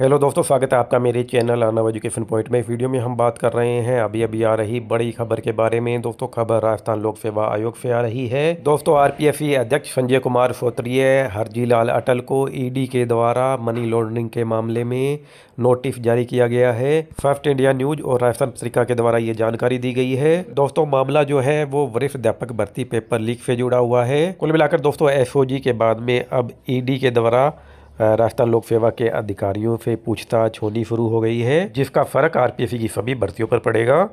hello दोस्तों स्वागत है आपका मेरे चैनल अनव एजुकेशन पॉइंट में इस वीडियो में हम बात कर रहे हैं अभी अभी आ रही बड़ी खबर के बारे में दोस्तों खबर राजस्थान लोक सेवा आयोग से आ रही है दोस्तों आरपीएफसी अध्यक्ष संजय कुमार सोत्रीय हरजीलाल अटल को ईडी के द्वारा मनी लॉन्ड्रिंग के मामले में नोटिस जारी किया गया है फर्स्ट इंडिया न्यूज और राजस्थान पत्रिका के द्वारा ये जानकारी दी गई है दोस्तों मामला जो है वो वरिष्ठ अध्यापक भर्ती पेपर लीक से जुड़ा हुआ है कुल मिलाकर दोस्तों एसओजी के बाद में अब ईडी के द्वारा रास्ता लोक सेवा के अधिकारियों से पूछताछ होनी शुरू हो गई है जिसका फ़र्क आरपीसी की सभी भर्तियों पर पड़ेगा